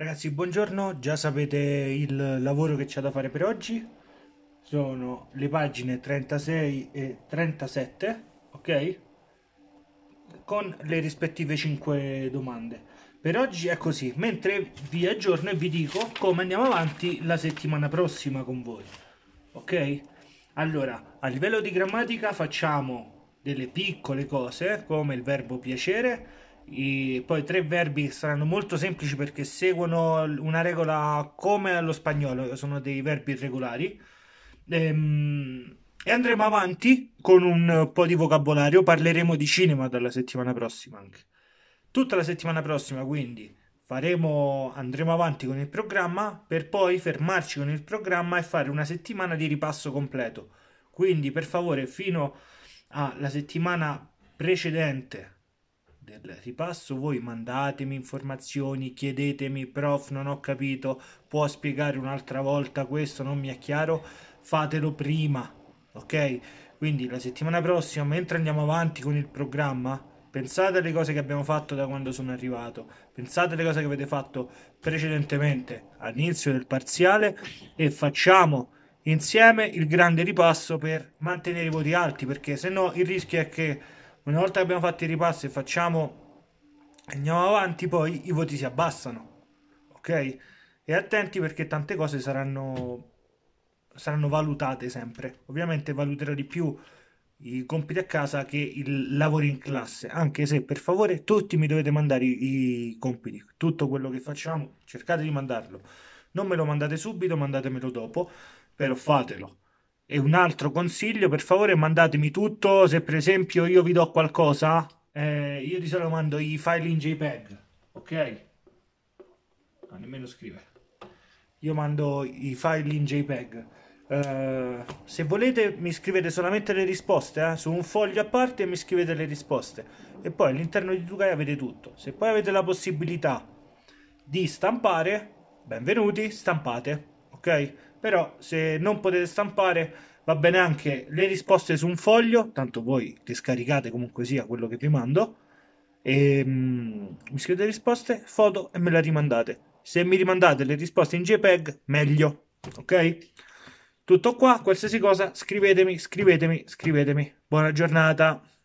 Ragazzi, buongiorno, già sapete il lavoro che c'è da fare per oggi. Sono le pagine 36 e 37, ok? Con le rispettive 5 domande. Per oggi è così, mentre vi aggiorno e vi dico come andiamo avanti la settimana prossima con voi. Ok? Allora, a livello di grammatica facciamo delle piccole cose come il verbo piacere i, poi tre verbi saranno molto semplici perché seguono una regola come lo spagnolo, sono dei verbi irregolari. Ehm, e andremo avanti con un po' di vocabolario, parleremo di cinema dalla settimana prossima anche. Tutta la settimana prossima quindi faremo, andremo avanti con il programma per poi fermarci con il programma e fare una settimana di ripasso completo. Quindi per favore fino alla settimana precedente del ripasso, voi mandatemi informazioni, chiedetemi, prof, non ho capito, può spiegare un'altra volta questo, non mi è chiaro, fatelo prima, ok? Quindi la settimana prossima, mentre andiamo avanti con il programma, pensate alle cose che abbiamo fatto da quando sono arrivato, pensate alle cose che avete fatto precedentemente all'inizio del parziale e facciamo insieme il grande ripasso per mantenere i voti alti, perché se no il rischio è che una volta che abbiamo fatto i ripassi e facciamo andiamo avanti, poi i voti si abbassano. Ok? E attenti perché tante cose saranno, saranno valutate sempre. Ovviamente valuterò di più i compiti a casa che il lavoro in classe. Anche se per favore tutti mi dovete mandare i, i compiti. Tutto quello che facciamo, cercate di mandarlo. Non me lo mandate subito, mandatemelo dopo, però fatelo. E un altro consiglio, per favore, mandatemi tutto. Se per esempio io vi do qualcosa, eh, io di solito mando i file in JPEG, ok? No, nemmeno scrivere. Io mando i file in JPEG. Eh, se volete mi scrivete solamente le risposte eh, su un foglio a parte e mi scrivete le risposte e poi all'interno di Tukai avete tutto se poi avete la possibilità di stampare benvenuti stampate ok? Però se non potete stampare va bene anche le risposte su un foglio, tanto voi le scaricate comunque sia quello che vi mando, e mm, mi scrivete le risposte, foto e me le rimandate. Se mi rimandate le risposte in JPEG, meglio, ok? Tutto qua, qualsiasi cosa, scrivetemi, scrivetemi, scrivetemi. Buona giornata.